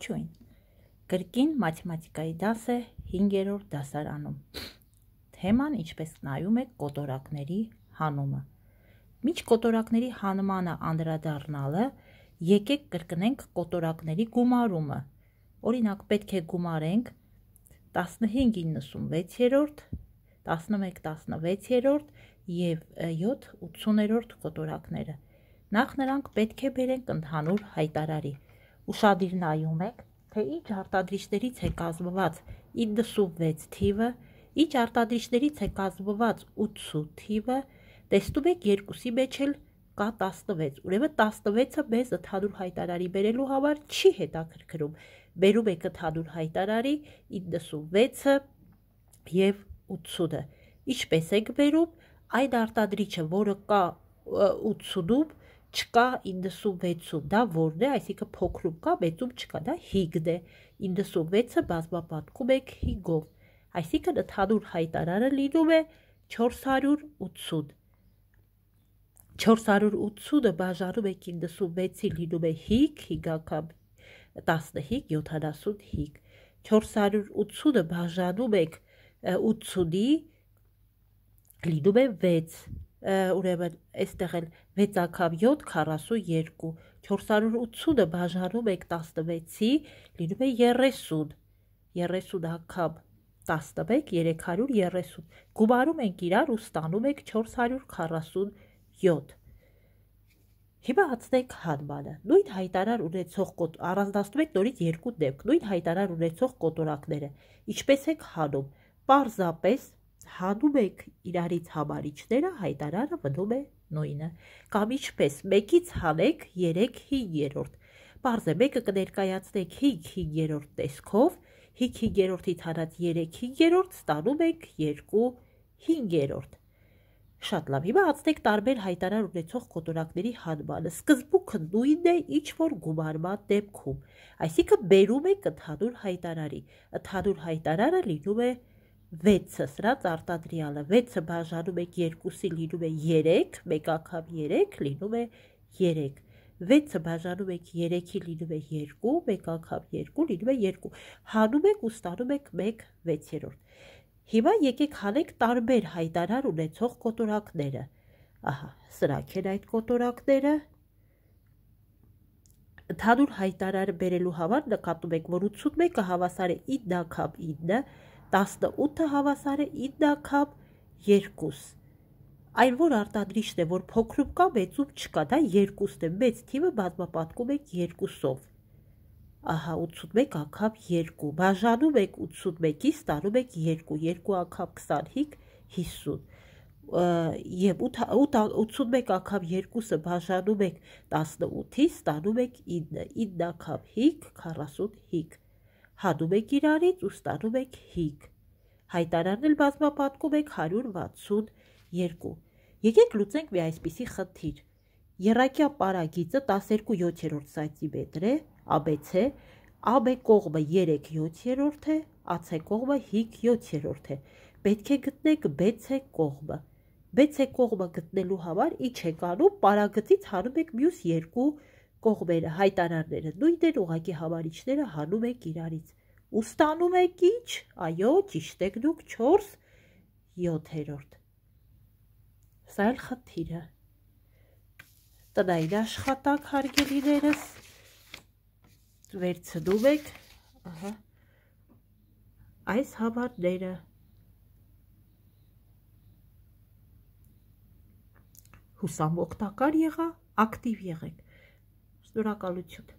Չույն։ Կրկին մաթեմատիկայի դասը 5-րդ դասարանում։ Թեման, ինչպես նայում եք, կոտորակների հանումը։ Միջ կոտորակների հանմանը անդրադառնալը եկեք կրկնենք կոտորակների գումարումը։ Օրինակ, պետք է գումարենք 15-96-րդ, 11-16-րդ և 7-80-րդ կոտորակները։ Նախ նրանք պետք է բերենք ընդհանուր հայտարարի։ Ուշադիր նայում եք, թե ինչ արտադրիչներից է կազմված 96 թիվը, ինչ արտադրիչներից է կազմված 80 թիվը, տեսնում եք երկուսի մեջ էլ կա 16։ Ուրեմն 16-ը մեզ ընդհանուր հայտարարի բերելու համար չի հետաքրքրում։ Բերում եք ընդհանուր հայտարարի 96-ը եւ 80-ը։ Ինչպես եք բերում այն արտադրիչը, որը կա 80-ում, չկա 96-ում, դա որն է, այսինքն փոքրում կա, մեծում չկա, դա 5-ն է։ 96-ը բազմապատկում եք 5-ով։ Այսինքն ընդհանուր հայտարարը լինում է 480։ 480-ը բաժանում եք 96-ի լինում է 5, 5 անգամ 15, 75։ 480-ը բաժանում եք 80-ի լինում է 6 ուրեմն այստեղ էլ 6-ակավ 742 480-ը բաժանում եք 16-ի լինում է 30 30 ակավ 11 330 գումարում ենք իրար ու ստանում եք 447 Հիմա հացնենք հանմանը։ Նույն հայտարար ունեցող կոտ առանձնացնում եք նորից երկու դեպք։ Նույն հայտարար ունեցող կոտորակները։ Ինչպես եք հանում։ Պարզապես հանում եք իրարից համարիչները, հայտարարը վնում է նույնը։ Կամ ինչպես մեկից հանեք 3-5-րդ։ Պարզ է մեկը կներկայացնեք 5-5-րդ տեսքով, 5-5-րդից հանած 3-5-րդ ստանում եք 2-5-րդ։ Շատ լավ, հիմա ածնեք տարբեր հայտարար ունեցող կոտորակների հանմանը։ Սկզբունքը նույնն է, ինչ որ գումարման դեպքում։ Այսինքն բերում եք ընդհանուր հայտարարի։ Ընդհանուր հայտարարը լինում է 1 6-ը սրած արտադրյալը, 6-ը բաժանում եք 2-ի լինում է 3, 1 անգամ 3 լինում է 3, 6-ը բաժանում եք 3-ի լինում է 2, 1 անգամ 2 լինում է 2, հանում եք ու ստանում եք 1 6-երորդ։ Հիմա եկեք հանեք տարբեր հայտարար ունեցող կոտորակները։ Ահա, սրակ են այդ կոտորակները, ընդհանուր հայտարարը բերելու համար նկատում եք, որ 81-ը հավասար է 9 անգամ 9, 18-ը հավասար է իդակապ 2։ Այն որ արտադրիչն է, որ փոքրուկ կա, մեծում չկա, դա 2-ն է։ Մեծ թիվը բազմապատկում եք 2-ով։ Ահա 81 ակապ 2։ Բաժանում եք 81-ի, ստանում եք 2, 2 ակապ 25, 50 եւ 81 ակավ 2-ը բաժանում եք 18-ի, ստանում եք 9, 9 ակավ 5, 40 հիկ հատում եք իրարից ու ստանում եք 5։ Հայտարարն էլ բազմապատկում եք 162։ Եկեք լուծենք մի այսպիսի խնդիր։ Եռակյա պարագիծը 12/7 սանտիմետր է, ABC, AB կողմը 3/7 է, AC կողմը 5/7 է։ Պետք է գտնեք BC կողմը։ BC կողմը գտնելու համար ի՞նչ եք անում, պարագծից հանում եք մյուս 2 Կողմերը հայտարարները նույնն են, ուղակի համարիչները հանում եք իրարից։ Ու ստանում եք ինչ, այո, ճիշտ եք դուք 4 7-րդ։ Սա էլ խնդիրը։ Տնային աշխատակ հարգելիներս վերցնում եք, ահա այս համարները հուսամօգտակար եղա, ակտիվ եղեք Շնորհակալություն։